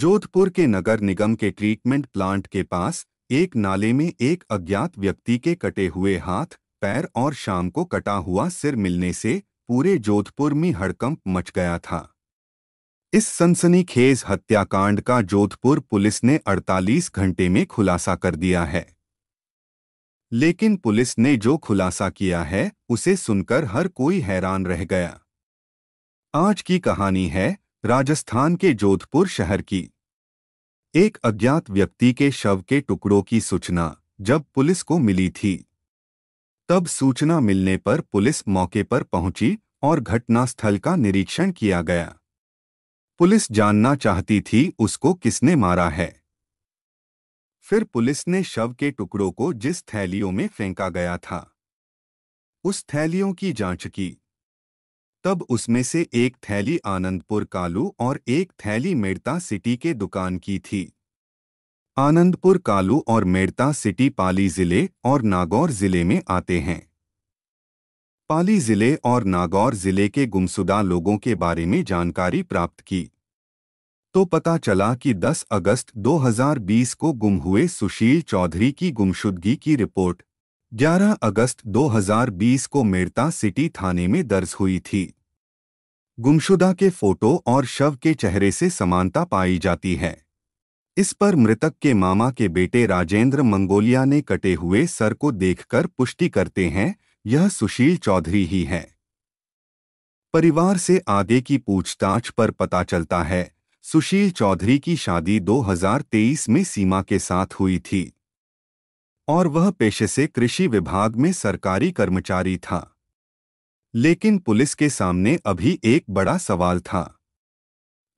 जोधपुर के नगर निगम के treatment plant के पास एक नाले में एक अज्ञात व्यक्ति के कटे हुए हाथ पैर और शाम को कटा हुआ सिर मिलने से पूरे जोधपुर में हड़कंप मच गया था इस सनसनीखेज हत्याकांड का जोधपुर पुलिस ने 48 घंटे में खुलासा कर दिया है लेकिन पुलिस ने जो खुलासा किया है उसे सुनकर हर कोई हैरान रह गया आज की कहानी है राजस्थान के जोधपुर शहर की एक अज्ञात व्यक्ति के शव के टुकड़ों की सूचना जब पुलिस को मिली थी तब सूचना मिलने पर पुलिस मौके पर पहुंची और घटनास्थल का निरीक्षण किया गया पुलिस जानना चाहती थी उसको किसने मारा है फिर पुलिस ने शव के टुकड़ों को जिस थैलियों में फेंका गया था उस थैलियों की जांच की तब उसमें से एक थैली आनंदपुर कालू और एक थैली मेड़ता सिटी के दुकान की थी आनंदपुर कालू और मेड़ता सिटी पाली जिले और नागौर जिले में आते हैं पाली जिले और नागौर जिले के गुमशुदा लोगों के बारे में जानकारी प्राप्त की तो पता चला कि 10 अगस्त 2020 को गुम हुए सुशील चौधरी की गुमशुदगी की रिपोर्ट 11 अगस्त 2020 को मेरता सिटी थाने में दर्ज हुई थी गुमशुदा के फोटो और शव के चेहरे से समानता पाई जाती है इस पर मृतक के मामा के बेटे राजेंद्र मंगोलिया ने कटे हुए सर को देखकर पुष्टि करते हैं यह सुशील चौधरी ही है परिवार से आगे की पूछताछ पर पता चलता है सुशील चौधरी की शादी 2023 में सीमा के साथ हुई थी और वह पेशे से कृषि विभाग में सरकारी कर्मचारी था लेकिन पुलिस के सामने अभी एक बड़ा सवाल था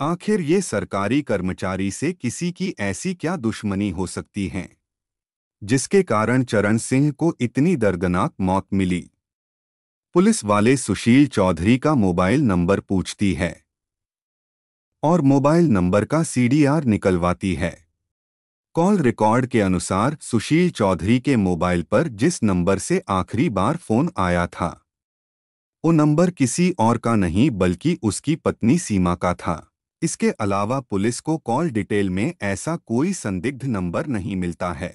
आखिर ये सरकारी कर्मचारी से किसी की ऐसी क्या दुश्मनी हो सकती है जिसके कारण चरण सिंह को इतनी दर्दनाक मौत मिली पुलिस वाले सुशील चौधरी का मोबाइल नंबर पूछती है और मोबाइल नंबर का सीडीआर निकलवाती है कॉल रिकॉर्ड के अनुसार सुशील चौधरी के मोबाइल पर जिस नंबर से आखिरी बार फोन आया था वो नंबर किसी और का नहीं बल्कि उसकी पत्नी सीमा का था इसके अलावा पुलिस को कॉल डिटेल में ऐसा कोई संदिग्ध नंबर नहीं मिलता है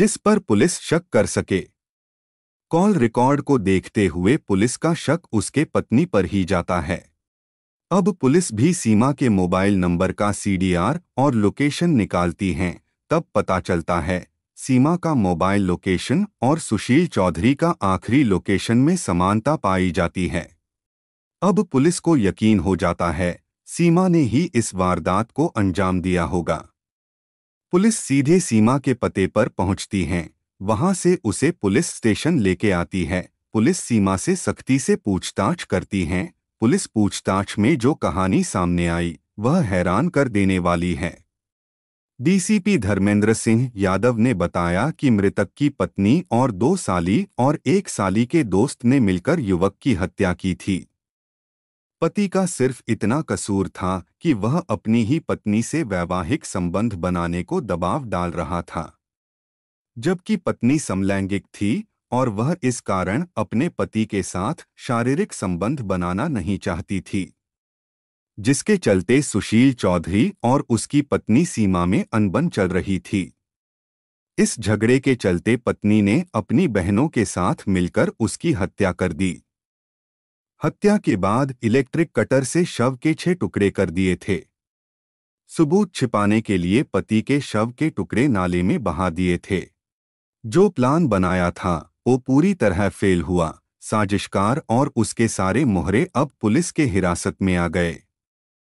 जिस पर पुलिस शक कर सके कॉल रिकॉर्ड को देखते हुए पुलिस का शक उसके पत्नी पर ही जाता है अब पुलिस भी सीमा के मोबाइल नंबर का सीडीआर और लोकेशन निकालती हैं तब पता चलता है सीमा का मोबाइल लोकेशन और सुशील चौधरी का आखिरी लोकेशन में समानता पाई जाती है अब पुलिस को यकीन हो जाता है सीमा ने ही इस वारदात को अंजाम दिया होगा पुलिस सीधे सीमा के पते पर पहुंचती है वहां से उसे पुलिस स्टेशन लेके आती है पुलिस सीमा से सख्ती से पूछताछ करती है पुलिस पूछताछ में जो कहानी सामने आई वह हैरान कर देने वाली है डीसीपी धर्मेंद्र सिंह यादव ने बताया कि मृतक की पत्नी और दो साली और एक साली के दोस्त ने मिलकर युवक की हत्या की थी पति का सिर्फ इतना कसूर था कि वह अपनी ही पत्नी से वैवाहिक संबंध बनाने को दबाव डाल रहा था जबकि पत्नी समलैंगिक थी और वह इस कारण अपने पति के साथ शारीरिक संबंध बनाना नहीं चाहती थी जिसके चलते सुशील चौधरी और उसकी पत्नी सीमा में अनबन चल रही थी इस झगड़े के चलते पत्नी ने अपनी बहनों के साथ मिलकर उसकी हत्या कर दी हत्या के बाद इलेक्ट्रिक कटर से शव के छह टुकड़े कर दिए थे सबूत छिपाने के लिए पति के शव के टुकड़े नाले में बहा दिए थे जो प्लान बनाया था वो पूरी तरह फेल हुआ साजिशकार और उसके सारे मोहरे अब पुलिस के हिरासत में आ गए